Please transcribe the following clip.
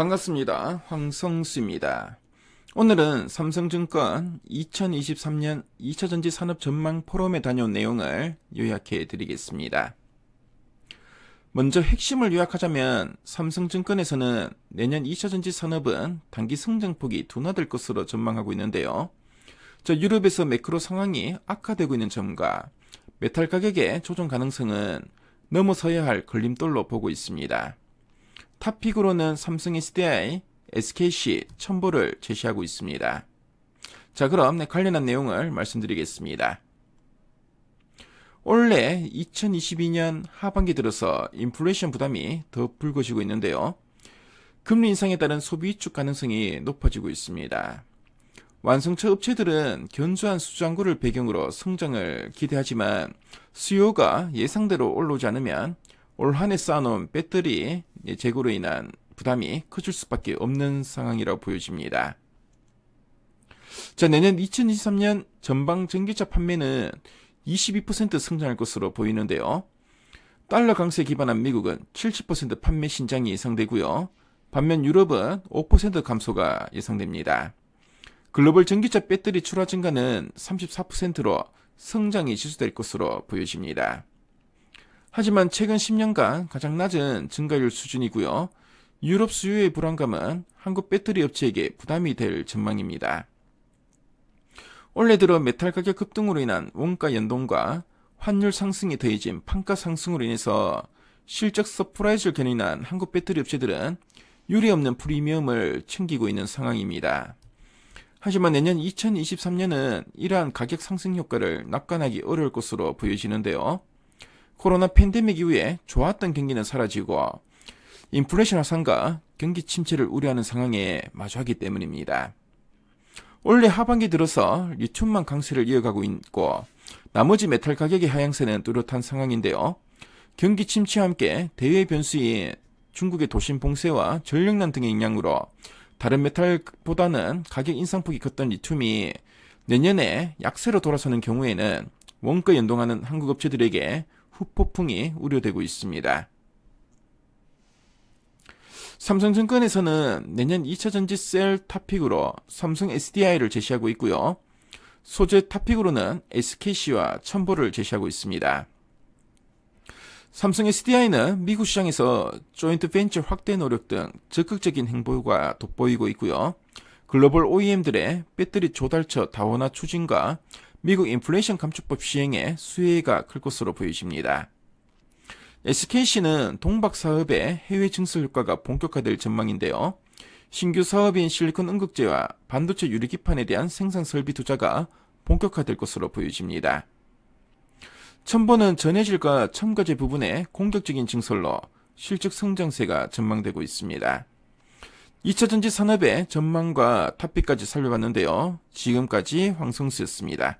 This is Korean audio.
반갑습니다. 황성수입니다. 오늘은 삼성증권 2023년 2차전지 산업 전망 포럼에 다녀온 내용을 요약해 드리겠습니다. 먼저 핵심을 요약하자면 삼성증권에서는 내년 2차전지 산업은 단기 성장폭이 둔화될 것으로 전망하고 있는데요. 저 유럽에서 매크로 상황이 악화되고 있는 점과 메탈 가격의 조정 가능성은 넘어서야 할 걸림돌로 보고 있습니다. 탑픽으로는 삼성 SDI, SKC, 첨보를 제시하고 있습니다. 자 그럼 네, 관련한 내용을 말씀드리겠습니다. 올해 2022년 하반기 들어서 인플레이션 부담이 더 불거지고 있는데요. 금리 인상에 따른 소비 위축 가능성이 높아지고 있습니다. 완성차 업체들은 견조한 수장고를 배경으로 성장을 기대하지만 수요가 예상대로 올라오지 않으면 올한해 쌓아놓은 배터리 예, 재고로 인한 부담이 커질 수밖에 없는 상황이라고 보여집니다. 자, 내년 2023년 전방 전기차 판매는 22% 성장할 것으로 보이는데요. 달러 강세에 기반한 미국은 70% 판매 신장이 예상되고요. 반면 유럽은 5% 감소가 예상됩니다. 글로벌 전기차 배터리 출하 증가는 34%로 성장이 지수될 것으로 보여집니다. 하지만 최근 10년간 가장 낮은 증가율 수준이고요. 유럽 수요의 불안감은 한국 배터리 업체에게 부담이 될 전망입니다. 올해 들어 메탈 가격 급등으로 인한 원가 연동과 환율 상승이 더해진 판가 상승으로 인해서 실적 서프라이즈를 견인한 한국 배터리 업체들은 유례 없는 프리미엄을 챙기고 있는 상황입니다. 하지만 내년 2023년은 이러한 가격 상승 효과를 낙관하기 어려울 것으로 보여지는데요. 코로나 팬데믹 이후에 좋았던 경기는 사라지고 인플레이션 화상과 경기 침체를 우려하는 상황에 마주하기 때문입니다. 올해 하반기 들어서 리튬만 강세를 이어가고 있고 나머지 메탈 가격의 하향세는 뚜렷한 상황인데요. 경기 침체와 함께 대외 변수인 중국의 도심 봉쇄와 전력난 등의 영향으로 다른 메탈보다는 가격 인상폭이 컸던 리튬이 내년에 약세로 돌아서는 경우에는 원가 연동하는 한국 업체들에게 후폭풍이 우려되고 있습니다. 삼성증권에서는 내년 2차전지 셀 탑픽으로 삼성 SDI를 제시하고 있고요. 소재 탑픽으로는 SKC와 첨보를 제시하고 있습니다. 삼성 SDI는 미국 시장에서 조인트 벤처 확대 노력 등 적극적인 행보가 돋보이고 있고요. 글로벌 OEM들의 배터리 조달처 다원화 추진과 미국 인플레이션 감축법 시행에 수혜가 클 것으로 보여집니다. SKC는 동박 사업의 해외 증설 효과가 본격화될 전망인데요. 신규 사업인 실리콘 응극제와 반도체 유리 기판에 대한 생산 설비 투자가 본격화될 것으로 보여집니다. 첨보는 전해질과 첨가제 부분에 공격적인 증설로 실적 성장세가 전망되고 있습니다. 2차전지 산업의 전망과 탑비까지 살펴봤는데요. 지금까지 황성수였습니다.